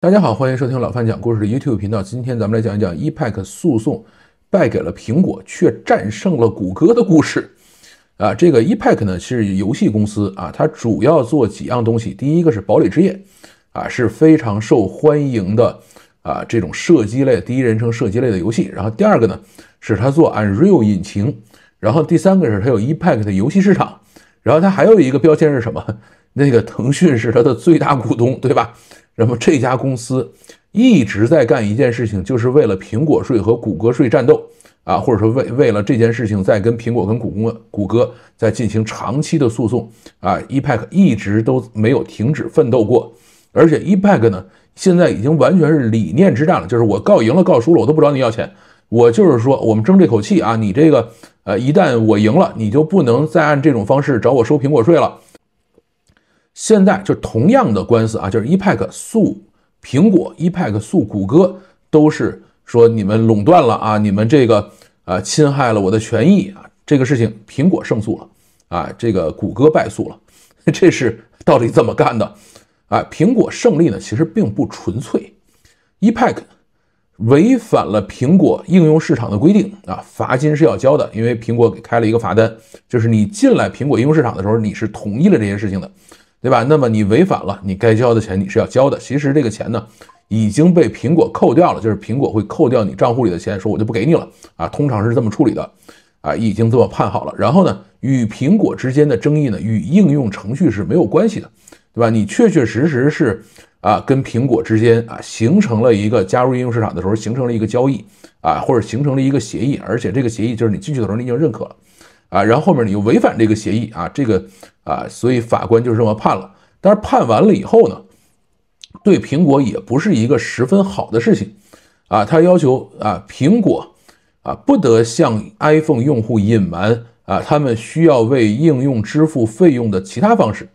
大家好，欢迎收听老范讲故事的 YouTube 频道。今天咱们来讲一讲 Epic 诉讼败给了苹果，却战胜了谷歌的故事。啊，这个 Epic 呢是游戏公司啊，它主要做几样东西。第一个是堡垒之夜，啊是非常受欢迎的啊这种射击类第一人称射击类的游戏。然后第二个呢是它做 Unreal 引擎，然后第三个是它有 Epic 的游戏市场。然后它还有一个标签是什么？那个腾讯是它的最大股东，对吧？那么这家公司一直在干一件事情，就是为了苹果税和谷歌税战斗啊，或者说为为了这件事情在跟苹果跟谷歌谷歌在进行长期的诉讼啊，Epic 一直都没有停止奋斗过，而且 Epic 呢现在已经完全是理念之战了，就是我告赢了告输了我都不找你要钱，我就是说我们争这口气啊，你这个呃一旦我赢了你就不能再按这种方式找我收苹果税了。现在就同样的官司啊，就是 Epic 诉苹果，Epic 诉谷歌，都是说你们垄断了啊，你们这个啊侵害了我的权益啊。这个事情苹果胜诉了啊，这个谷歌败诉了，这是到底怎么干的啊？苹果胜利呢，其实并不纯粹，Epic 违反了苹果应用市场的规定啊，罚金是要交的，因为苹果给开了一个罚单，就是你进来苹果应用市场的时候，你是同意了这些事情的。对吧？那么你违反了你该交的钱，你是要交的。其实这个钱呢，已经被苹果扣掉了，就是苹果会扣掉你账户里的钱，说我就不给你了啊。通常是这么处理的啊，已经这么判好了。然后呢，与苹果之间的争议呢，与应用程序是没有关系的，对吧？你确确实实是啊，跟苹果之间啊，形成了一个加入应用市场的时候形成了一个交易啊，或者形成了一个协议，而且这个协议就是你进去的时候你已经认可了啊，然后后面你又违反这个协议啊，这个。啊，所以法官就这么判了。但是判完了以后呢，对苹果也不是一个十分好的事情。啊，他要求啊，苹果啊，不得向 iPhone 用户隐瞒啊，他们需要为应用支付费用的其他方式。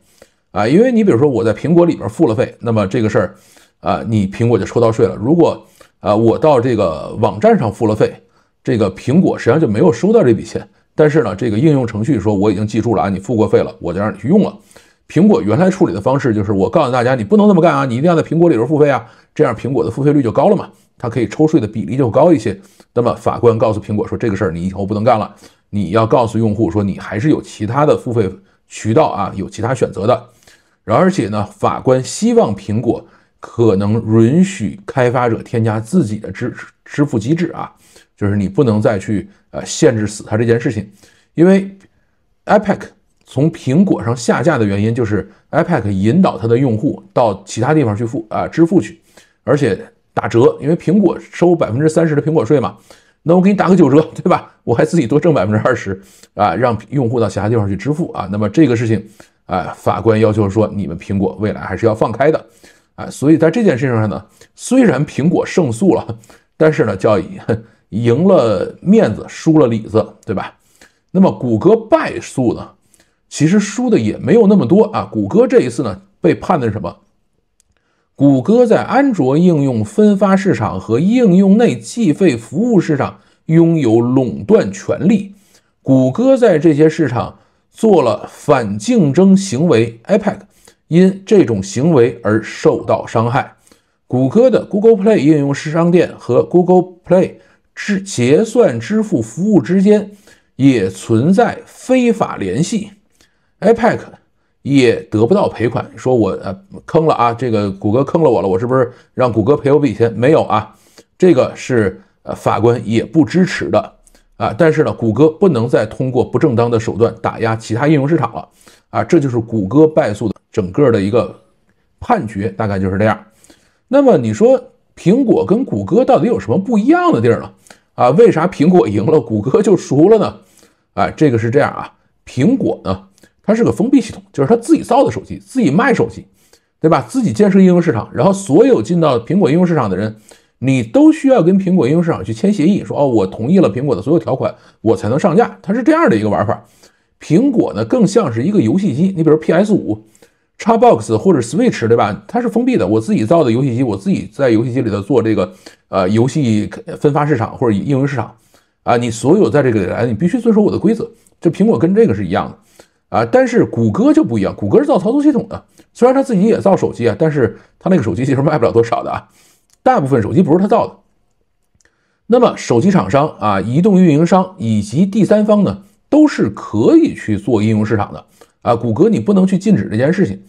啊，因为你比如说我在苹果里边付了费，那么这个事儿啊，你苹果就收到税了。如果啊，我到这个网站上付了费，这个苹果实际上就没有收到这笔钱。但是呢，这个应用程序说我已经记住了啊，你付过费了，我就让你去用了。苹果原来处理的方式就是我告诉大家你不能这么干啊，你一定要在苹果里头付费啊，这样苹果的付费率就高了嘛，它可以抽税的比例就高一些。那么法官告诉苹果说这个事儿你以后不能干了，你要告诉用户说你还是有其他的付费渠道啊，有其他选择的。而且呢，法官希望苹果可能允许开发者添加自己的支支付机制啊，就是你不能再去。呃，限制死他这件事情，因为 iPad 从苹果上下架的原因就是 iPad 引导它的用户到其他地方去付啊支付去，而且打折，因为苹果收百分之三十的苹果税嘛，那我给你打个九折，对吧？我还自己多挣百分之二十啊，让用户到其他地方去支付啊。那么这个事情啊，法官要求说你们苹果未来还是要放开的啊。所以在这件事情上呢，虽然苹果胜诉了，但是呢，叫易。赢了面子，输了里子，对吧？那么谷歌败诉呢？其实输的也没有那么多啊。谷歌这一次呢，被判的是什么？谷歌在安卓应用分发市场和应用内计费服务市场拥有垄断权利。谷歌在这些市场做了反竞争行为，iPad 因这种行为而受到伤害。谷歌的 Google Play 应用市商店和 Google Play。支结算支付服务之间也存在非法联系 a p e a c 也得不到赔款，说我呃坑了啊，这个谷歌坑了我了，我是不是让谷歌赔我一笔钱？没有啊，这个是呃法官也不支持的啊。但是呢，谷歌不能再通过不正当的手段打压其他应用市场了啊。这就是谷歌败诉的整个的一个判决，大概就是这样。那么你说？苹果跟谷歌到底有什么不一样的地儿呢？啊，为啥苹果赢了，谷歌就输了呢？哎，这个是这样啊，苹果呢，它是个封闭系统，就是它自己造的手机，自己卖手机，对吧？自己建设应用市场，然后所有进到苹果应用市场的人，你都需要跟苹果应用市场去签协议，说哦，我同意了苹果的所有条款，我才能上架。它是这样的一个玩法。苹果呢，更像是一个游戏机，你比如 PS 五。Xbox 或者 Switch 对吧？它是封闭的，我自己造的游戏机，我自己在游戏机里头做这个，呃，游戏分发市场或者应用市场啊，你所有在这个里来，你必须遵守我的规则。就苹果跟这个是一样的啊，但是谷歌就不一样，谷歌是造操作系统的，虽然它自己也造手机啊，但是它那个手机其实卖不了多少的啊，大部分手机不是他造的。那么手机厂商啊、移动运营商以及第三方呢，都是可以去做应用市场的。啊，谷歌，你不能去禁止这件事情，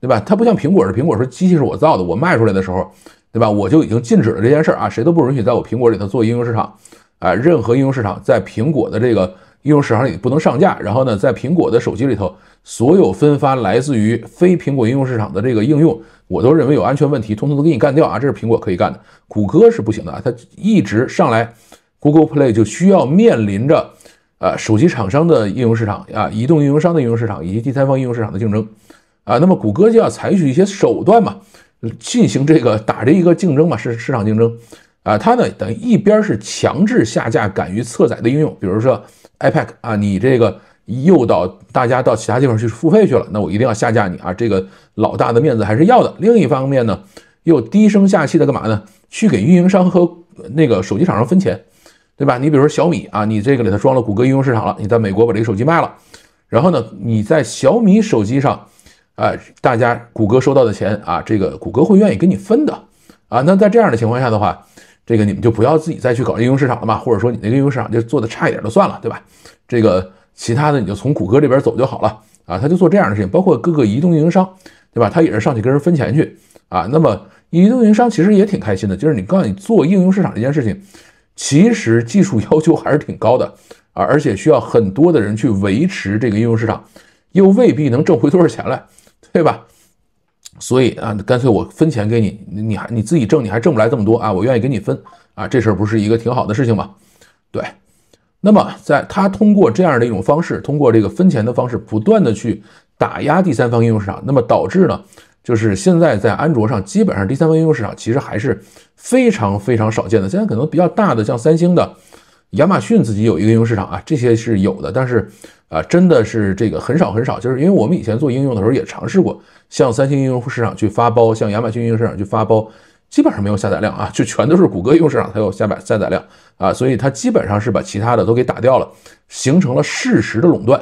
对吧？它不像苹果，是苹果说机器是我造的，我卖出来的时候，对吧？我就已经禁止了这件事儿啊，谁都不允许在我苹果里头做应用市场，啊，任何应用市场在苹果的这个应用市场里不能上架。然后呢，在苹果的手机里头，所有分发来自于非苹果应用市场的这个应用，我都认为有安全问题，通通都给你干掉啊，这是苹果可以干的，谷歌是不行的啊，它一直上来 Google Play 就需要面临着。呃，手机厂商的应用市场啊，移动运营商的应用市场以及第三方应用市场的竞争，啊，那么谷歌就要采取一些手段嘛，进行这个打着一个竞争嘛，是市场竞争，啊，它呢等于一边是强制下架敢于测载的应用，比如说 iPad 啊，你这个诱导大家到其他地方去付费去了，那我一定要下架你啊，这个老大的面子还是要的。另一方面呢，又低声下气的干嘛呢？去给运营商和那个手机厂商分钱。对吧？你比如说小米啊，你这个里头装了谷歌应用市场了，你在美国把这个手机卖了，然后呢，你在小米手机上，哎，大家谷歌收到的钱啊，这个谷歌会愿意跟你分的啊。那在这样的情况下的话，这个你们就不要自己再去搞应用市场了嘛，或者说你那个应用市场就做的差一点就算了，对吧？这个其他的你就从谷歌这边走就好了啊，他就做这样的事情，包括各个移动运营商，对吧？他也是上去跟人分钱去啊。那么移动运营商其实也挺开心的，就是你告诉你做应用市场这件事情。其实技术要求还是挺高的啊，而且需要很多的人去维持这个应用市场，又未必能挣回多少钱来，对吧？所以啊，干脆我分钱给你，你还你自己挣，你还挣不来这么多啊，我愿意给你分啊，这事儿不是一个挺好的事情吗？对，那么在他通过这样的一种方式，通过这个分钱的方式，不断的去打压第三方应用市场，那么导致呢？就是现在在安卓上，基本上第三方应用市场其实还是非常非常少见的。现在可能比较大的像三星的、亚马逊自己有一个应用市场啊，这些是有的。但是啊，真的是这个很少很少。就是因为我们以前做应用的时候也尝试过，向三星应用市场去发包，向亚马逊应用市场去发包，基本上没有下载量啊，就全都是谷歌应用市场才有下载下载量啊，所以它基本上是把其他的都给打掉了，形成了事实的垄断。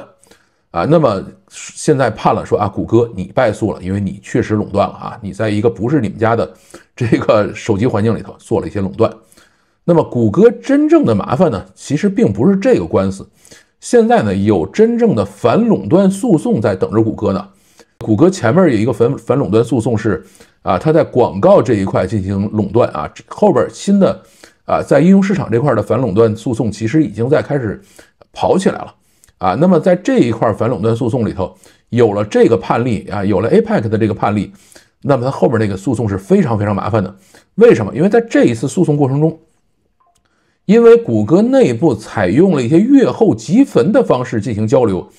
啊，那么现在判了，说啊，谷歌你败诉了，因为你确实垄断了啊，你在一个不是你们家的 这个手机环境里头做了一些垄断。那么谷歌真正的麻烦呢，其实并不是这个官司，现在呢有真正的反垄断诉讼在等着谷歌呢。谷歌前面有一个反反垄断诉讼是啊，他在广告这一块进行垄断啊，后边新的啊在应用市场这块的反垄断诉讼其实已经在开始跑起来了。啊，那么在这一块反垄断诉讼里头，有了这个判例啊，有了 APEC 的这个判例，那么它后面那个诉讼是非常非常麻烦的。为什么？因为在这一次诉讼过程中，因为谷歌内部采用了一些阅后积焚的方式进行交流，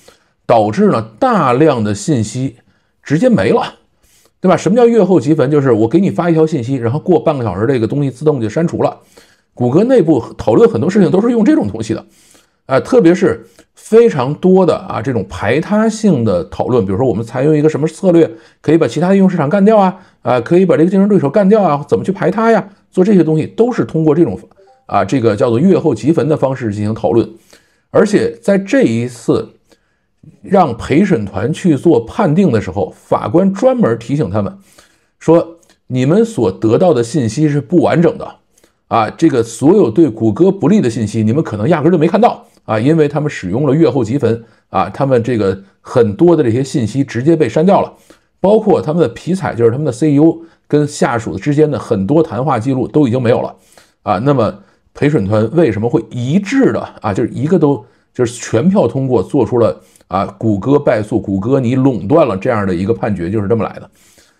导致呢大量的信息直接没了，对吧？什么叫阅后积焚？就是我给你发一条信息，然后过半个小时这个东西自动就删除了。谷歌内部讨论很多事情都是用这种东西的。啊，特别是非常多的啊这种排他性的讨论，比如说我们采用一个什么策略，可以把其他的应用市场干掉啊，啊，可以把这个竞争对手干掉啊，怎么去排他呀？做这些东西都是通过这种啊这个叫做阅后积焚的方式进行讨论。而且在这一次让陪审团去做判定的时候，法官专门提醒他们说，你们所得到的信息是不完整的，啊，这个所有对谷歌不利的信息，你们可能压根就没看到。啊，因为他们使用了月后积分，啊，他们这个很多的这些信息直接被删掉了，包括他们的皮彩，就是他们的 CEO 跟下属之间的很多谈话记录都已经没有了，啊，那么陪审团为什么会一致的啊，就是一个都就是全票通过，做出了啊，谷歌败诉，谷歌你垄断了这样的一个判决就是这么来的，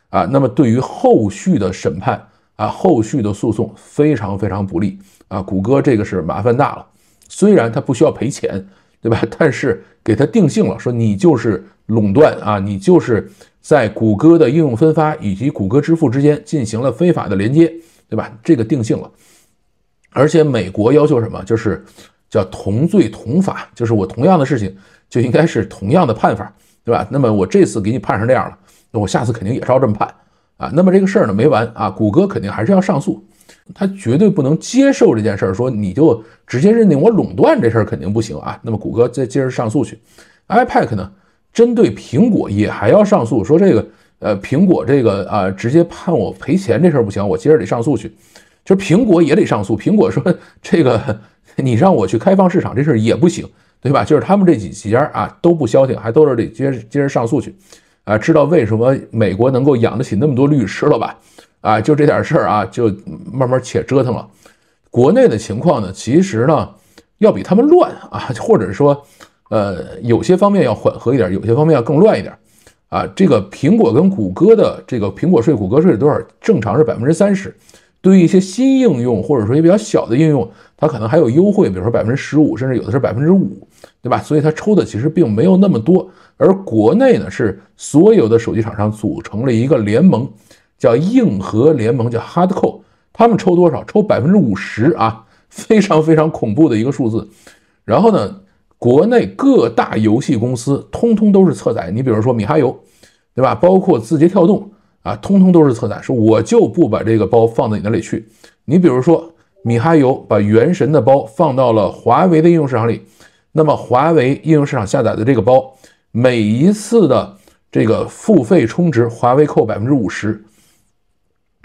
啊，那么对于后续的审判啊，后续的诉讼非常非常不利，啊，谷歌这个是麻烦大了。虽然他不需要赔钱，对吧？但是给他定性了，说你就是垄断啊，你就是在谷歌的应用分发以及谷歌支付之间进行了非法的连接，对吧？这个定性了。而且美国要求什么？就是叫同罪同法，就是我同样的事情就应该是同样的判法，对吧？那么我这次给你判成这样了，那我下次肯定也是要这么判啊。那么这个事儿呢没完啊，谷歌肯定还是要上诉。他绝对不能接受这件事儿，说你就直接认定我垄断这事儿肯定不行啊。那么谷歌再接着上诉去，iPad 呢，针对苹果也还要上诉，说这个呃苹果这个啊直接判我赔钱这事儿不行，我接着得上诉去。就是苹果也得上诉，苹果说这个你让我去开放市场这事儿也不行，对吧？就是他们这几几家啊都不消停，还都是得接着接着上诉去啊。知道为什么美国能够养得起那么多律师了吧？啊，就这点事儿啊，就慢慢且折腾了。国内的情况呢，其实呢要比他们乱啊，或者说，呃，有些方面要缓和一点，有些方面要更乱一点。啊，这个苹果跟谷歌的这个苹果税、谷歌税是多少？正常是百分之三十。对于一些新应用或者说一些比较小的应用，它可能还有优惠，比如说百分之十五，甚至有的是百分之五，对吧？所以它抽的其实并没有那么多。而国内呢，是所有的手机厂商组成了一个联盟。叫硬核联盟，叫 Hardcore，他们抽多少？抽百分之五十啊，非常非常恐怖的一个数字。然后呢，国内各大游戏公司通通都是策载，你比如说米哈游，对吧？包括字节跳动啊，通通都是策载，说我就不把这个包放在你那里去。你比如说米哈游把《原神》的包放到了华为的应用市场里，那么华为应用市场下载的这个包，每一次的这个付费充值，华为扣百分之五十。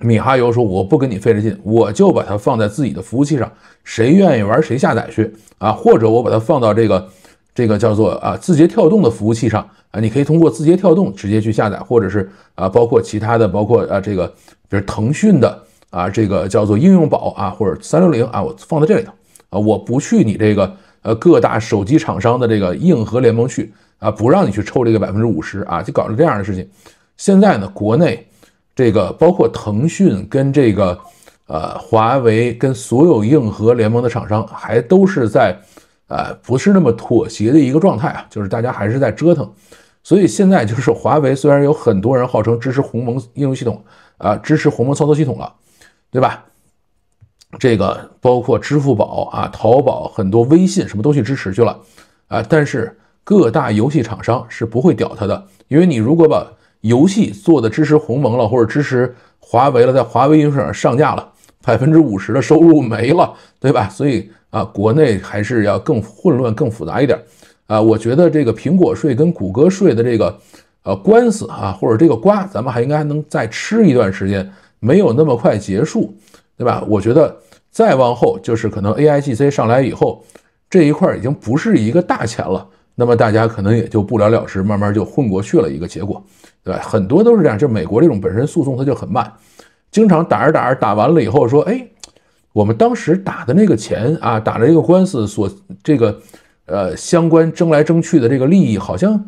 米哈游说：“我不跟你费这劲，我就把它放在自己的服务器上，谁愿意玩谁下载去啊！或者我把它放到这个这个叫做啊字节跳动的服务器上啊，你可以通过字节跳动直接去下载，或者是啊包括其他的，包括啊这个就是腾讯的啊这个叫做应用宝啊或者三六零啊，我放在这里头啊，我不去你这个呃各大手机厂商的这个硬核联盟去啊，不让你去抽这个百分之五十啊，就搞出这样的事情。现在呢，国内。”这个包括腾讯跟这个，呃，华为跟所有硬核联盟的厂商，还都是在，呃，不是那么妥协的一个状态啊，就是大家还是在折腾。所以现在就是华为虽然有很多人号称支持鸿蒙应用系统，啊，支持鸿蒙操作系统了，对吧？这个包括支付宝啊、淘宝很多、微信什么东西支持去了，啊，但是各大游戏厂商是不会屌它的，因为你如果把。游戏做的支持鸿蒙了，或者支持华为了，在华为应市上上架了，百分之五十的收入没了，对吧？所以啊，国内还是要更混乱、更复杂一点啊。我觉得这个苹果税跟谷歌税的这个呃官司啊，或者这个瓜，咱们还应该还能再吃一段时间，没有那么快结束，对吧？我觉得再往后就是可能 AIGC 上来以后，这一块已经不是一个大钱了。那么大家可能也就不了了之，慢慢就混过去了，一个结果，对吧？很多都是这样，就美国这种本身诉讼它就很慢，经常打着打着打完了以后说，哎，我们当时打的那个钱啊，打了这个官司所这个呃相关争来争去的这个利益好像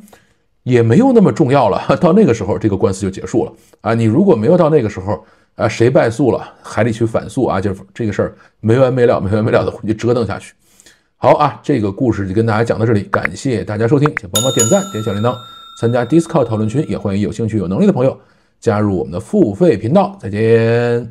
也没有那么重要了，到那个时候这个官司就结束了啊。你如果没有到那个时候啊，谁败诉了还得去反诉啊，就是这个事儿没完没了、没完没了的回去折腾下去。好啊，这个故事就跟大家讲到这里，感谢大家收听，请帮忙点赞、点小铃铛，参加 Discord 讨论群，也欢迎有兴趣、有能力的朋友加入我们的付费频道。再见。